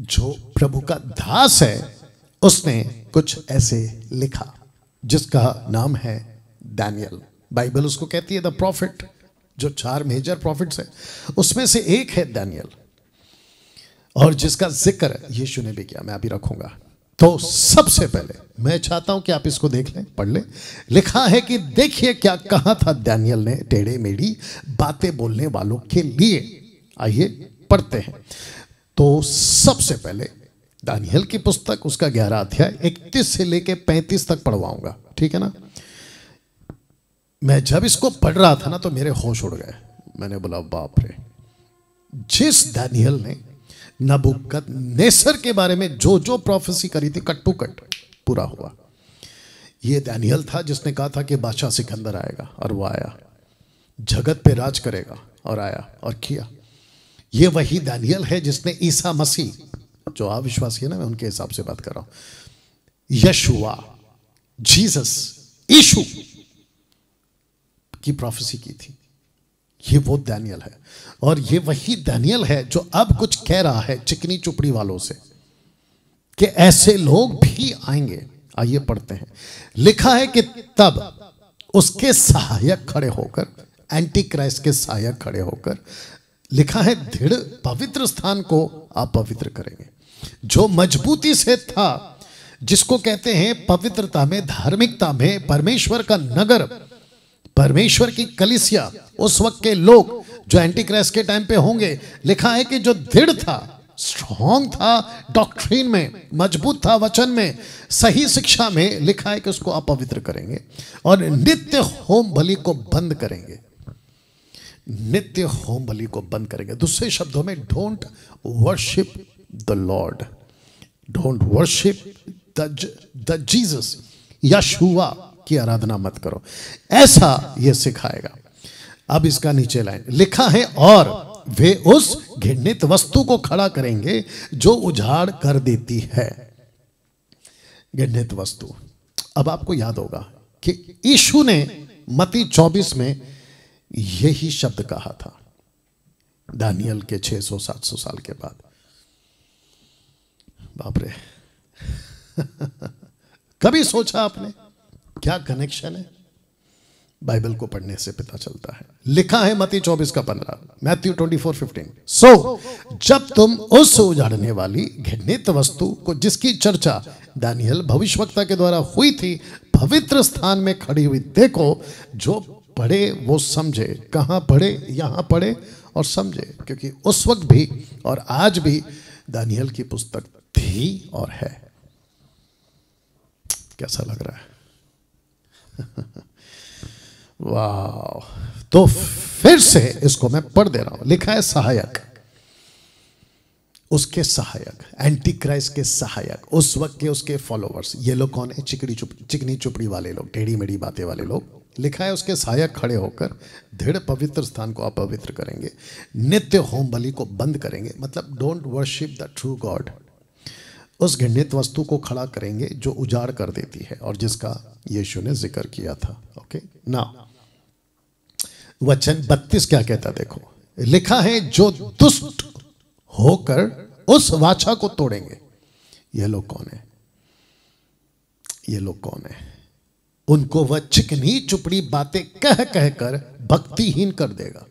जो प्रभु का दास है उसने कुछ ऐसे लिखा जिसका नाम है डैनियल बाइबल उसको कहती है द प्रॉफिट जो चार मेजर प्रॉफिट्स है उसमें से एक है डैनियल और जिसका जिक्र यीशु ने भी किया मैं अभी रखूंगा तो सबसे पहले मैं चाहता हूं कि आप इसको देख लें पढ़ लें लिखा है कि देखिए क्या कहा था डैनियल ने टेढ़े मेढ़ी बातें बोलने वालों के लिए आइए पढ़ते हैं तो सबसे पहले दानियल की पुस्तक उसका ग्यारह अध्याय इकतीस से लेकर पैंतीस तक पढ़वाऊंगा ठीक है ना मैं जब इसको पढ़ रहा था ना तो मेरे होश उड़ गए मैंने बोला बाप रे जिस दानियल ने नबुकत नेसर के बारे में जो जो प्रोफेसी करी थी कट टू कट पूरा हुआ ये दानियल था जिसने कहा था कि बादशाह सिकंदर आएगा और वो आया जगत पे राज करेगा और आया और किया ये वही दानियल है जिसने ईसा मसीह जो अविश्वासी है ना मैं उनके हिसाब से बात कर रहा हूं यशुआ जीसस ईशु की प्रोफेसी की थी ये वो दानियल है और ये वही दानियल है जो अब कुछ कह रहा है चिकनी चुपड़ी वालों से कि ऐसे लोग भी आएंगे आइए पढ़ते हैं लिखा है कि तब उसके सहायक खड़े होकर एंटी क्राइस्ट के सहायक खड़े होकर लिखा है दृढ़ पवित्र स्थान को आप पवित्र करेंगे जो मजबूती से था जिसको कहते हैं पवित्रता में धार्मिकता में परमेश्वर का नगर परमेश्वर की कलिसिया उस वक्त के लोग जो एंटी क्रैश के टाइम पे होंगे लिखा है कि जो दृढ़ था स्ट्रॉन्ग था डॉक्ट्रीन में मजबूत था वचन में सही शिक्षा में लिखा है कि उसको आप पवित्र करेंगे और नित्य होम बलि को बंद करेंगे नित्य होम बलि को बंद करेंगे दूसरे शब्दों में don't worship the Lord don't worship the Jesus Yeshua की आराधना मत करो ऐसा यह सिखाएगा अब इसका नीचे लाइन लिखा है और वे उस घृणित वस्तु को खड़ा करेंगे जो उजाड़ कर देती है घृणित वस्तु अब आपको याद होगा कि यीशु ने मती 24 में यही शब्द कहा था दानियल के 600-700 साल के बाद बाप रे कभी सोचा आपने क्या कनेक्शन है बाइबल को पढ़ने से पता चलता है लिखा है मती 24 का 15 मैथ्यू 24 15 सो so, जब तुम उस उजाड़ने वाली घृणित वस्तु को जिसकी चर्चा दानियल भविष्यवक्ता के द्वारा हुई थी पवित्र स्थान में खड़ी हुई देखो जो पढ़े वो समझे कहाँ पढ़े यहाँ पढ़े और समझे क्योंकि उस वक्त भी और आज भी दानियल की पुस्तक थी और है कैसा लग रहा है वाह तो फिर से इसको मैं पढ़ दे रहा हूं लिखा है सहायक उसके सहायक एंटी क्राइस्ट के सहायक उस वक्त के उसके फॉलोवर्स ये लोग कौन है चिकड़ी चुप चिकनी चुपड़ी वाले लोग टेढ़ी मेढ़ी बातें वाले लोग लिखा है उसके सहायक खड़े होकर दृढ़ पवित्र स्थान को अपवित्र करेंगे नित्य होम बलि को बंद करेंगे मतलब don't worship the true God उस घृणित वस्तु को खड़ा करेंगे जो उजाड़ कर देती है और जिसका यीशु ने जिक्र किया था ओके ना वचन बत्तीस क्या कहता देखो लिखा है जो दुष्ट होकर उस वाचा को तोड़ेंगे ये लोग कौन है ये लोग कौन है उनको वह चिकनी चुपड़ी बातें कह कह कर भक्तिहीन कर देगा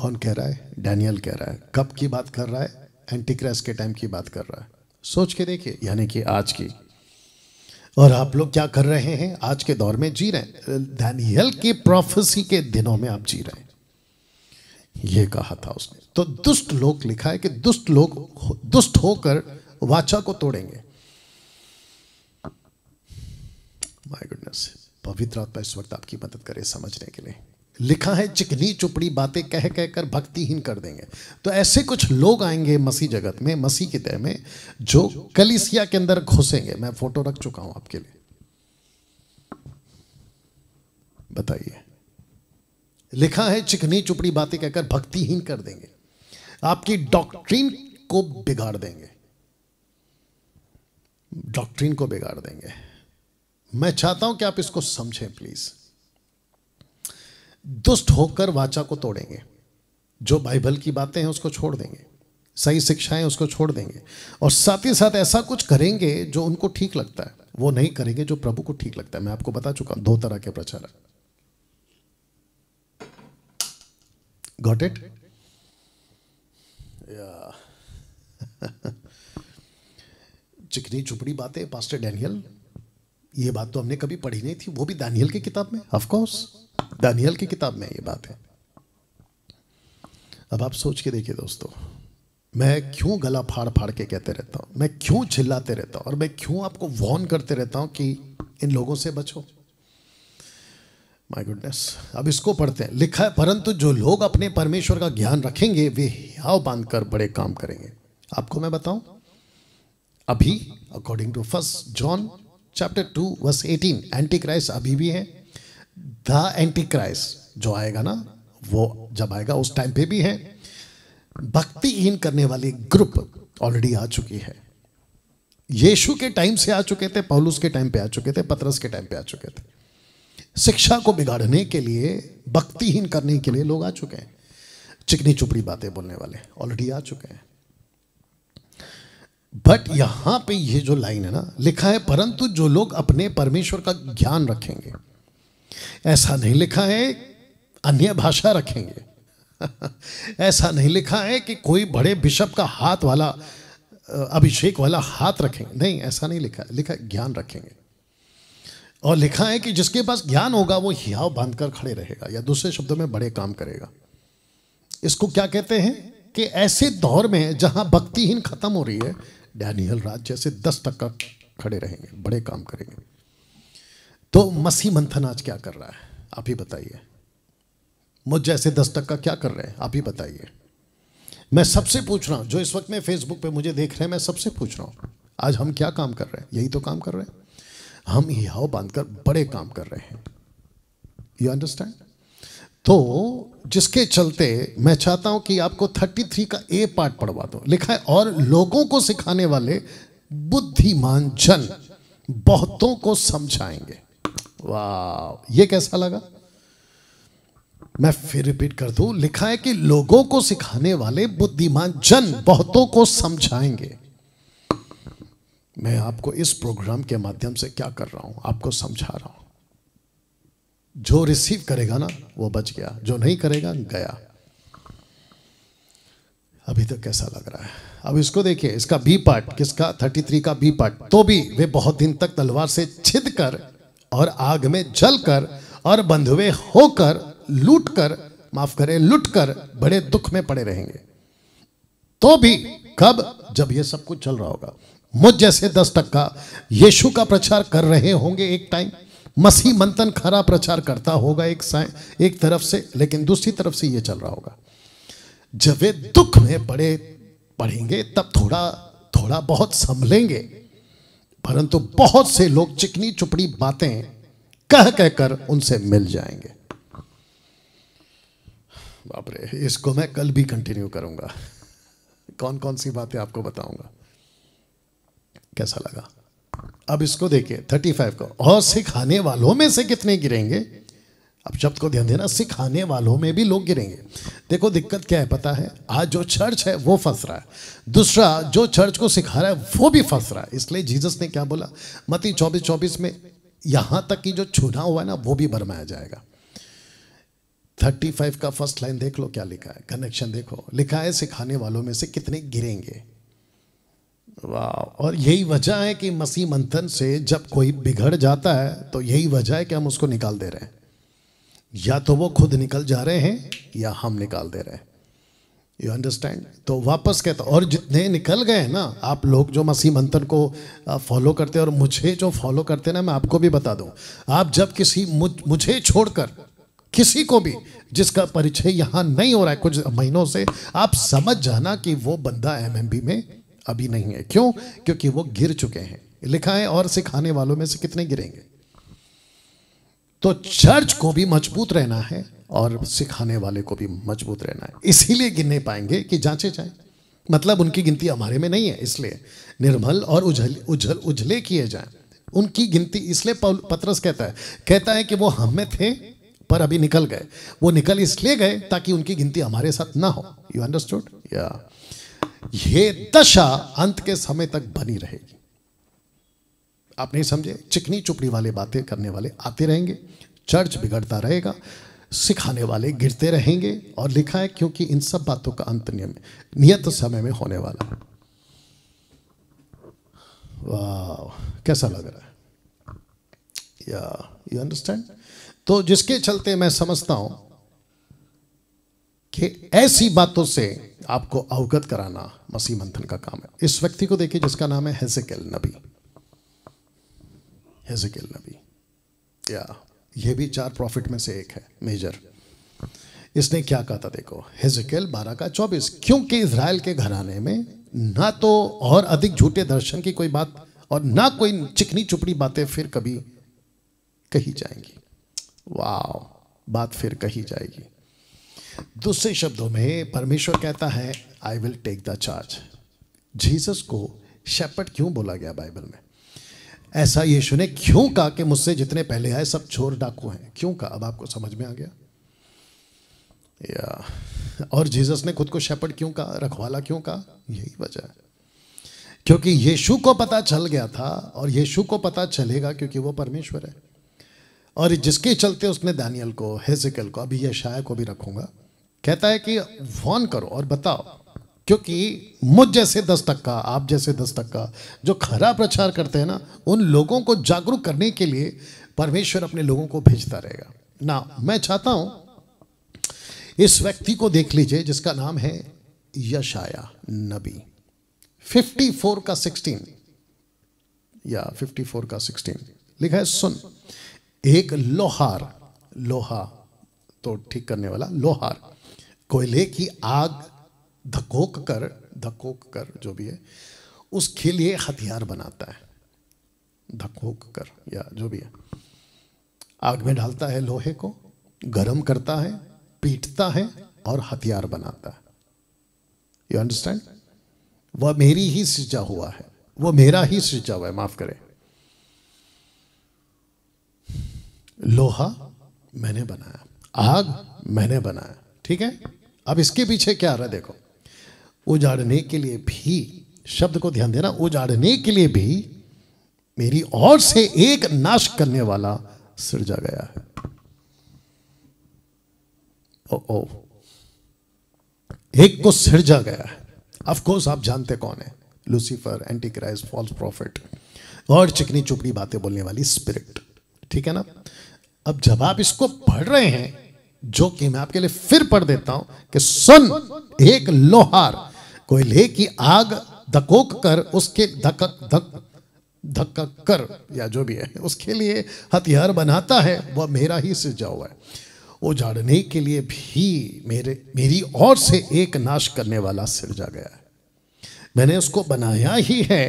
कौन कह रहा है डैनियल कह रहा है कब की बात कर रहा है एंटीक्रेस के टाइम की बात कर रहा है सोच के देखिए यानी कि आज की और आप लोग क्या कर रहे हैं आज के दौर में जी रहे डैनियल की प्रोफेसी के दिनों में आप जी रहे हैं ये कहा था उसने तो दुष्ट लोग लिखा है कि दुष्ट लोग दुष्ट होकर वाचा को तोड़ेंगे माय गुडनेस पवित्र आत्मा इस वक्त आपकी मदद करे समझने के लिए लिखा है चिकनी चुपड़ी बातें कह कह कर भक्तिहीन कर देंगे तो ऐसे कुछ लोग आएंगे मसीह जगत में मसीह के तय में जो कलिसिया के अंदर घुसेंगे मैं फोटो रख चुका हूं आपके लिए बताइए लिखा है चिकनी चुपड़ी बातें कहकर भक्तिहीन कर देंगे आपकी डॉक्ट्रीन को बिगाड़ देंगे डॉक्ट्रीन को बिगाड़ देंगे मैं चाहता हूं कि आप इसको समझें प्लीज दुष्ट होकर वाचा को तोड़ेंगे जो बाइबल की बातें हैं उसको छोड़ देंगे सही शिक्षाएं उसको छोड़ देंगे और साथ ही साथ ऐसा कुछ करेंगे जो उनको ठीक लगता है वो नहीं करेंगे जो प्रभु को ठीक लगता है मैं आपको बता चुका हूं दो तरह के प्रचारक गॉट इट चिकनी चुपड़ी बातें पास्टर डैनियल ये बात तो हमने कभी पढ़ी नहीं थी वो भी दानियल की किताब में ऑफकोर्स दानियल की किताब में ये बात है अब आप सोच के देखिए दोस्तों मैं क्यों गला फाड़ फाड़ के कहते रहता हूं मैं क्यों चिल्लाते रहता हूं और मैं क्यों आपको वॉर्न करते रहता हूं कि इन लोगों से बचो माय गुडनेस अब इसको पढ़ते हैं लिखा है परंतु जो लोग अपने परमेश्वर का ज्ञान रखेंगे वे हाव बांधकर कर बड़े काम करेंगे आपको मैं बताऊं अभी according to first John chapter two verse eighteen antichrist अभी भी है द एंटी क्राइस्ट जो आएगा ना वो जब आएगा उस टाइम पे भी है भक्तिहीन करने वाली ग्रुप ऑलरेडी आ चुकी है यीशु के टाइम से आ चुके थे पौलुस के टाइम पे आ चुके थे पतरस के टाइम पे आ चुके थे शिक्षा को बिगाड़ने के लिए भक्तिहीन करने के लिए लोग आ चुके हैं चिकनी चुपड़ी बातें बोलने वाले ऑलरेडी आ चुके हैं बट यहां पे ये जो लाइन है ना लिखा है परंतु जो लोग अपने परमेश्वर का ज्ञान रखेंगे ऐसा नहीं लिखा है अन्य भाषा रखेंगे ऐसा नहीं लिखा है कि कोई बड़े बिशप का हाथ वाला अभिषेक वाला हाथ रखेंगे नहीं ऐसा नहीं लिखा है लिखा ज्ञान रखेंगे और लिखा है कि जिसके पास ज्ञान होगा वो हियाव बांधकर खड़े रहेगा या दूसरे शब्दों में बड़े काम करेगा इसको क्या कहते हैं कि ऐसे दौर में जहां भक्तिहीन खत्म हो रही है डैनियल राज जैसे दस तक का खड़े रहेंगे बड़े काम करेंगे तो मसीह मंथन आज क्या कर रहा है आप ही बताइए मुझ जैसे दस तक का क्या कर रहे हैं आप ही बताइए मैं सबसे पूछ रहा हूं जो इस वक्त में फेसबुक पे मुझे देख रहे हैं मैं सबसे पूछ रहा हूं आज हम क्या काम कर रहे हैं यही तो काम कर रहे हैं हम हाव बांधकर बड़े काम कर रहे हैं यू अंडरस्टैंड तो जिसके चलते मैं चाहता हूं कि आपको 33 का ए पार्ट पढ़वा दो लिखा है और लोगों को सिखाने वाले बुद्धिमान जन बहुतों को समझाएंगे वाह ये कैसा लगा मैं फिर रिपीट कर दू लिखा है कि लोगों को सिखाने वाले बुद्धिमान जन बहुतों को समझाएंगे मैं आपको इस प्रोग्राम के माध्यम से क्या कर रहा हूं आपको समझा रहा हूं जो रिसीव करेगा ना वो बच गया जो नहीं करेगा गया अभी तक तो कैसा लग रहा है अब इसको देखिए इसका बी पार्ट किसका थ्री का बी पार्ट तो भी वे बहुत दिन तक तलवार से छिद कर और आग में जल कर और बंधुए होकर लूट कर माफ करें लूट कर बड़े दुख में पड़े रहेंगे तो भी कब जब यह सब कुछ चल रहा होगा मुझ जैसे दस टक्का यीशु का प्रचार कर रहे होंगे एक टाइम मसीह मंथन खरा प्रचार करता होगा एक एक तरफ से लेकिन दूसरी तरफ से यह चल रहा होगा जब वे दुख में पड़े पढ़ेंगे तब थोड़ा थोड़ा बहुत संभलेंगे परंतु बहुत से लोग चिकनी चुपड़ी बातें कह कहकर उनसे मिल जाएंगे बाप रे इसको मैं कल भी कंटिन्यू करूंगा कौन कौन सी बातें आपको बताऊंगा कैसा लगा अब इसको देखिए थर्टी फाइव को और सिखाने वालों में से कितने गिरेंगे अब शब्द को ध्यान देना सिखाने वालों में भी लोग गिरेंगे देखो दिक्कत क्या है पता है आज जो चर्च है वो फंस रहा है दूसरा जो चर्च को सिखा रहा है वो भी फंस रहा है इसलिए जीसस ने क्या बोला मती चौबीस चौबीस में यहां तक कि जो छुना हुआ है ना वो भी भरमाया जाएगा थर्टी फाइव का फर्स्ट लाइन देख लो क्या लिखा है कनेक्शन देखो लिखा है सिखाने वालों में से कितने गिरेंगे और यही वजह है कि मसीह मंथन से जब कोई बिगड़ जाता है तो यही वजह है कि हम उसको निकाल दे रहे हैं या तो वो खुद निकल जा रहे हैं या हम निकाल दे रहे हैं यू अंडरस्टैंड तो वापस कहता और जितने निकल गए ना आप लोग जो मसीह मंथन को फॉलो करते हैं और मुझे जो फॉलो करते हैं ना मैं आपको भी बता दूं आप जब किसी मुझ, मुझे छोड़कर किसी को भी जिसका परिचय यहाँ नहीं हो रहा है कुछ महीनों से आप समझ जाना कि वो बंदा एमएमबी में अभी नहीं है क्यों क्योंकि वो गिर चुके हैं लिखा है और सिखाने वालों में से कितने गिरेंगे तो चर्च को भी मजबूत रहना है और सिखाने वाले को भी मजबूत रहना है इसीलिए गिनने पाएंगे कि जांचे जाए मतलब उनकी गिनती हमारे में नहीं है इसलिए निर्मल और उजल उजल उजले किए जाए उनकी गिनती इसलिए पत्रस कहता है कहता है कि वो हम में थे पर अभी निकल गए वो निकल इसलिए गए ताकि उनकी गिनती हमारे साथ ना हो यू अंडरस्टूड या yeah. ये दशा अंत के समय तक बनी रहेगी आप नहीं समझे चिकनी चुपड़ी वाले बातें करने वाले आते रहेंगे चर्च बिगड़ता रहेगा सिखाने वाले गिरते रहेंगे और लिखा है क्योंकि इन सब बातों का अंत नियम नियत समय में होने वाला है वाह कैसा लग रहा है या यू अंडरस्टैंड तो जिसके चलते मैं समझता हूं कि ऐसी बातों से आपको अवगत कराना मसीह मंथन का काम है इस व्यक्ति को देखिए जिसका नाम है हेजिकल नबी हेजिकल नबी या ये भी चार प्रॉफिट में से एक है मेजर इसने क्या कहा था देखो हेजिकल बारह का चौबीस क्योंकि इसराइल के घराने में ना तो और अधिक झूठे दर्शन की कोई बात और ना कोई चिकनी चुपड़ी बातें फिर कभी कही जाएंगी वाह बात फिर कही जाएगी दूसरे शब्दों में परमेश्वर कहता है I will take the charge Jesus को शेपट क्यों बोला गया बाइबल में ऐसा यीशु ने क्यों कहा कि मुझसे जितने पहले आए सब छोर डाकू हैं क्यों कहा अब आपको समझ में आ गया या और जीसस ने खुद को शेपट क्यों कहा रखवाला क्यों कहा यही वजह है क्योंकि यीशु को पता चल गया था और यीशु को पता चलेगा क्योंकि वो परमेश्वर है और जिसके चलते उसने दानियल को हेजिकल को अभी यशाया को भी रखूंगा कहता है कि फोन करो और बताओ क्योंकि मुझ जैसे दस टक्का आप जैसे दस टक्का जो खरा प्रचार करते हैं ना उन लोगों को जागरूक करने के लिए परमेश्वर अपने लोगों को भेजता रहेगा ना मैं चाहता हूं इस व्यक्ति को देख लीजिए जिसका नाम है यशाया नबी 54 का 16 या 54 का 16 लिखा है सुन एक लोहार लोहा तो ठीक करने वाला लोहार कोयले की आग धकोक कर धकोक कर जो भी है उसके लिए हथियार बनाता है धकोक कर या जो भी है आग में डालता है लोहे को गर्म करता है पीटता है और हथियार बनाता है यू अंडरस्टैंड वह मेरी ही सृजा हुआ है वह मेरा ही सृजा हुआ है माफ करें लोहा मैंने बनाया आग मैंने बनाया ठीक है अब इसके पीछे क्या आ रहा है देखो उजाड़ने के लिए भी शब्द को ध्यान देना उजाड़ने के लिए भी मेरी ओर से एक नाश करने वाला सृजा गया है ओ ओ एक को सृजा गया है अफकोर्स आप जानते कौन है Lucifer antichrist false prophet और चिकनी चुपड़ी बातें बोलने वाली स्पिरिट ठीक है ना अब जब आप इसको पढ़ रहे हैं जो कि मैं आपके लिए फिर पढ़ देता हूं कि सुन एक लोहार कोयले की आग धकोक कर उसके धकक धक धक कर या जो भी है उसके लिए हथियार बनाता है वह मेरा ही सिजा हुआ है उजाड़ने के लिए भी मेरे मेरी ओर से एक नाश करने वाला सिरजा गया है मैंने उसको बनाया ही है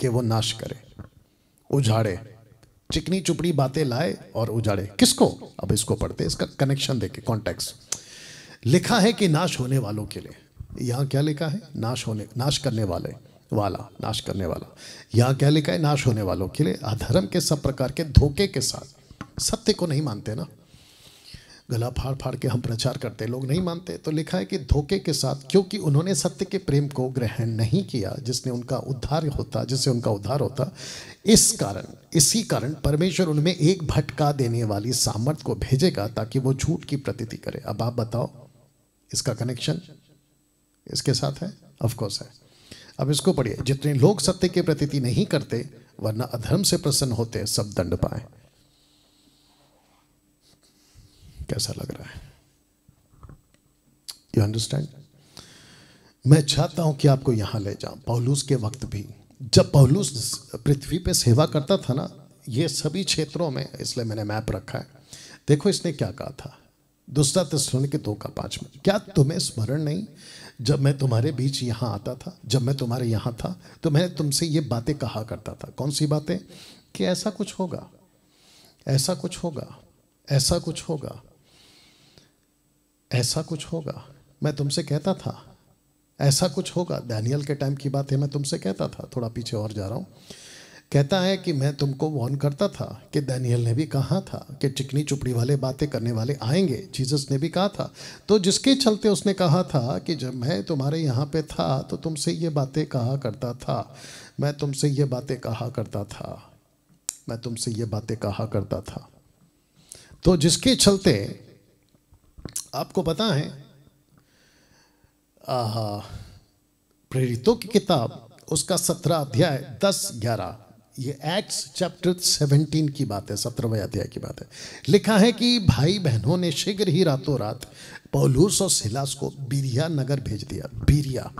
कि वो नाश करे उजाड़े चिकनी चुपड़ी बातें लाए और उजाड़े किसको अब इसको पढ़ते इसका कनेक्शन देखे कॉन्टेक्स लिखा है कि नाश होने वालों के लिए यहां क्या लिखा है नाश होने नाश करने वाले वाला नाश करने वाला यहाँ क्या लिखा है नाश होने वालों के लिए अधर्म के सब प्रकार के धोखे के साथ सत्य को नहीं मानते ना गला फाड़ फाड़ के हम प्रचार करते लोग नहीं मानते तो लिखा है कि धोखे के साथ क्योंकि उन्होंने सत्य के प्रेम को ग्रहण नहीं किया जिसने उनका उद्धार होता जिससे उनका उद्धार होता इस कारण इसी कारण परमेश्वर उनमें एक भटका देने वाली सामर्थ को भेजेगा ताकि वो झूठ की प्रतीति करे अब आप बताओ इसका कनेक्शन इसके साथ है ऑफकोर्स है अब इसको पढ़िए जितने लोग सत्य की प्रतीति नहीं करते वरना अधर्म से प्रसन्न होते सब दंड पाए कैसा लग रहा है यू अंडरस्टैंड मैं चाहता हूं कि आपको यहां ले जाऊं पौलूस के वक्त भी जब पौलूस पृथ्वी पे सेवा करता था ना ये सभी क्षेत्रों में इसलिए मैंने मैप रखा है देखो इसने क्या कहा था दूसरा तस्वीर के दो का पांच में क्या तुम्हें स्मरण नहीं जब मैं तुम्हारे बीच यहां आता था जब मैं तुम्हारे यहां था तो मैं तुमसे ये बातें कहा करता था कौन सी बातें कि ऐसा कुछ होगा ऐसा कुछ होगा ऐसा कुछ होगा ऐसा कुछ होगा मैं तुमसे कहता था ऐसा कुछ होगा डैनियल के टाइम की बात है मैं तुमसे कहता था थोड़ा पीछे और जा रहा हूँ कहता है कि मैं तुमको वॉर्न करता था कि डैनियल ने भी कहा था कि चिकनी चुपड़ी वाले बातें करने वाले आएंगे जीसस ने भी कहा था तो जिसके चलते उसने कहा था कि जब मैं तुम्हारे यहाँ पे था तो तुमसे ये बातें कहा करता था मैं तुमसे ये बातें कहा करता था मैं तुमसे ये बातें कहा करता था तो जिसके चलते आपको पता है प्रेरितों की किताब उसका सत्रह अध्याय दस ग्यारह ये एक्ट्स चैप्टर सेवनटीन की बात है सत्रहवें अध्याय की बात है लिखा है कि भाई बहनों ने शीघ्र ही रातों रात पौलूस और सिलास को बीरिया नगर भेज दिया बीरिया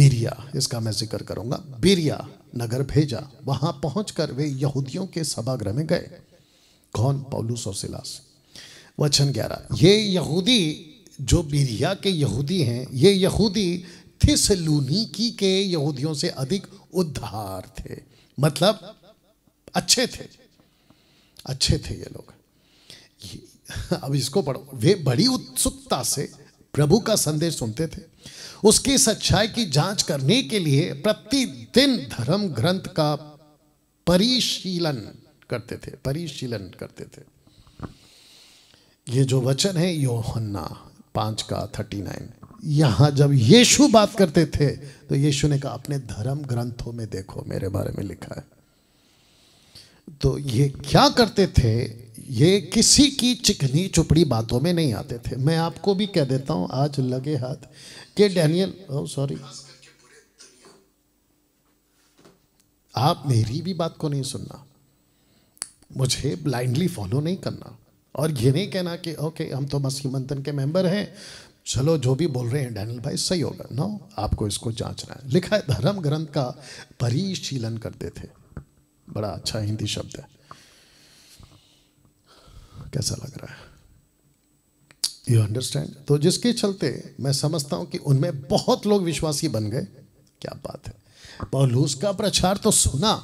बीरिया इसका मैं जिक्र करूंगा बीरिया नगर भेजा वहां पहुंचकर वे यहूदियों के सभागृह में गए कौन पौलूस और सिलास वचन ग्यारह ये यहूदी जो बीरिया के यहूदी हैं ये यहूदी थिसलूनीकी के यहूदियों से अधिक उद्धार थे मतलब अच्छे थे अच्छे थे ये लोग अब इसको पढ़ो वे बड़ी उत्सुकता से प्रभु का संदेश सुनते थे उसकी सच्चाई की जांच करने के लिए प्रतिदिन धर्म ग्रंथ का परिशीलन करते थे परिशीलन करते थे ये जो वचन है योहन्ना पांच का थर्टी नाइन यहां जब यीशु बात करते थे तो यीशु ने कहा अपने धर्म ग्रंथों में देखो मेरे बारे में लिखा है तो ये क्या करते थे ये किसी की चिकनी चुपड़ी बातों में नहीं आते थे मैं आपको भी कह देता हूं आज लगे हाथ के डैनियल ओ oh, सॉरी आप मेरी भी बात को नहीं सुनना मुझे ब्लाइंडली फॉलो नहीं करना और ये नहीं कहना कि ओके हम तो मसीह मंथन के मेंबर हैं चलो जो भी बोल रहे हैं डैनल भाई सही होगा नो आपको इसको जांचना है लिखा है धर्म ग्रंथ का परिशीलन करते थे बड़ा अच्छा हिंदी शब्द है कैसा लग रहा है यू अंडरस्टैंड तो जिसके चलते मैं समझता हूं कि उनमें बहुत लोग विश्वासी बन गए क्या बात है पौलूस का प्रचार तो सुना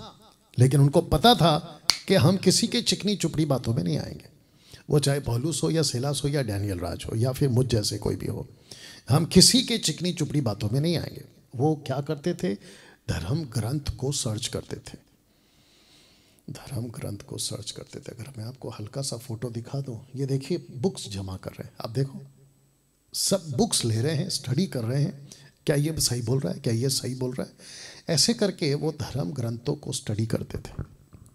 लेकिन उनको पता था कि हम किसी के चिकनी चुपड़ी बातों में नहीं आएंगे वो चाहे पहलूस हो या सेलास हो या डैनियल राज हो या फिर मुझ जैसे कोई भी हो हम किसी के चिकनी चुपड़ी बातों में नहीं आएंगे वो क्या करते थे धर्म ग्रंथ को सर्च करते थे धर्म ग्रंथ को सर्च करते थे अगर मैं आपको हल्का सा फोटो दिखा दूं ये देखिए बुक्स जमा कर रहे हैं आप देखो सब बुक्स ले रहे हैं स्टडी कर रहे हैं क्या ये सही बोल रहा है क्या ये सही बोल रहा है ऐसे करके वो धर्म ग्रंथों को स्टडी करते थे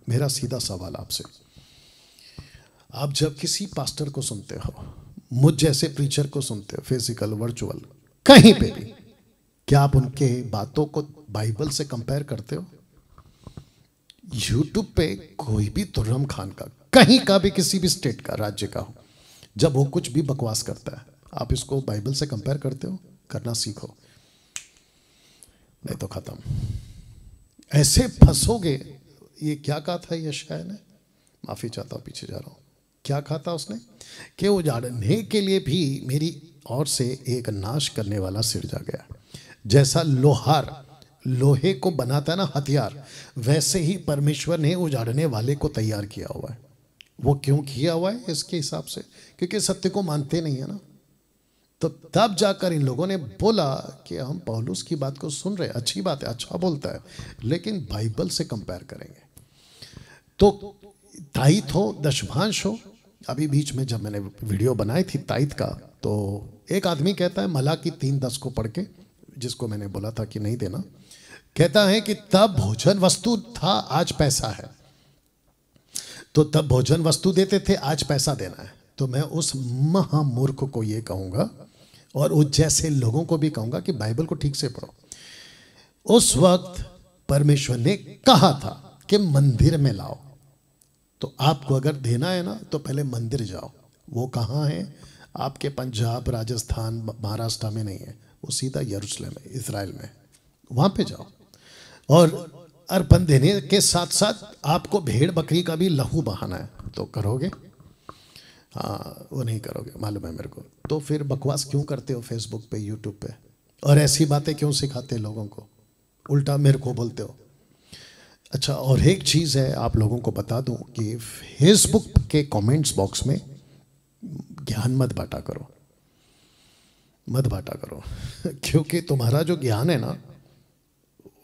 मेरा सीधा सवाल आपसे आप जब किसी पास्टर को सुनते हो मुझ जैसे प्रीचर को सुनते हो फिजिकल वर्चुअल कहीं पे भी क्या आप उनके बातों को बाइबल से कंपेयर करते हो यूट्यूब पे कोई भी तुर्रम खान का कहीं का भी किसी भी स्टेट का राज्य का हो जब वो कुछ भी बकवास करता है आप इसको बाइबल से कंपेयर करते हो करना सीखो नहीं तो खत्म ऐसे फंसोगे ये क्या कहा था ये ने माफी चाहता हूं पीछे जा रहा हूं क्या कहा था उसने कि उजाड़ने के लिए भी मेरी ओर से एक नाश करने वाला सिर जा गया जैसा लोहार लोहे को बनाता है ना हथियार वैसे ही परमेश्वर ने उजाड़ने वाले को तैयार किया हुआ है वो क्यों किया हुआ है इसके हिसाब से क्योंकि सत्य को मानते नहीं है ना तो तब जाकर इन लोगों ने बोला कि हम पौलुस की बात को सुन रहे अच्छी बात है अच्छा बोलता है लेकिन बाइबल से कंपेयर करेंगे तो दायित्व हो दशमांश हो अभी बीच में जब मैंने वीडियो बनाई थी ताइत का तो एक आदमी कहता है मला की तीन दस को पढ़ के जिसको मैंने बोला था कि नहीं देना कहता है कि तब भोजन वस्तु था आज पैसा है तो तब भोजन वस्तु देते थे आज पैसा देना है तो मैं उस महामूर्ख को यह कहूंगा और उस जैसे लोगों को भी कहूंगा कि बाइबल को ठीक से पढ़ो उस वक्त परमेश्वर ने कहा था कि मंदिर में लाओ तो आपको अगर देना है ना तो पहले मंदिर जाओ वो कहाँ है आपके पंजाब राजस्थान महाराष्ट्र में नहीं है वो सीधा यरूशलेम है इसराइल में वहाँ पे जाओ और अर्पण देने के साथ साथ आपको भेड़ बकरी का भी लहू बहाना है तो करोगे हाँ वो नहीं करोगे मालूम है मेरे को तो फिर बकवास क्यों करते हो फेसबुक पे यूट्यूब पे और ऐसी बातें क्यों सिखाते लोगों को उल्टा मेरे को बोलते हो अच्छा और एक चीज़ है आप लोगों को बता दूं कि फेसबुक के कमेंट्स बॉक्स में ज्ञान मत बांटा करो मत बांटा करो क्योंकि तुम्हारा जो ज्ञान है ना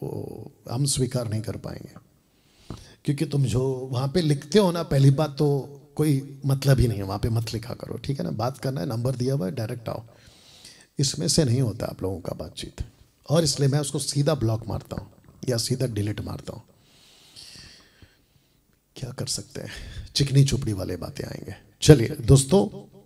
वो हम स्वीकार नहीं कर पाएंगे क्योंकि तुम जो वहाँ पे लिखते हो ना पहली बात तो कोई मतलब ही नहीं है वहाँ पे मत लिखा करो ठीक है ना बात करना है नंबर दिया हुआ है डायरेक्ट आओ इसमें से नहीं होता आप लोगों का बातचीत और इसलिए मैं उसको सीधा ब्लॉक मारता हूँ या सीधा डिलीट मारता हूँ क्या कर सकते हैं चिकनी चुपड़ी वाले बातें आएंगे चलिए दोस्तों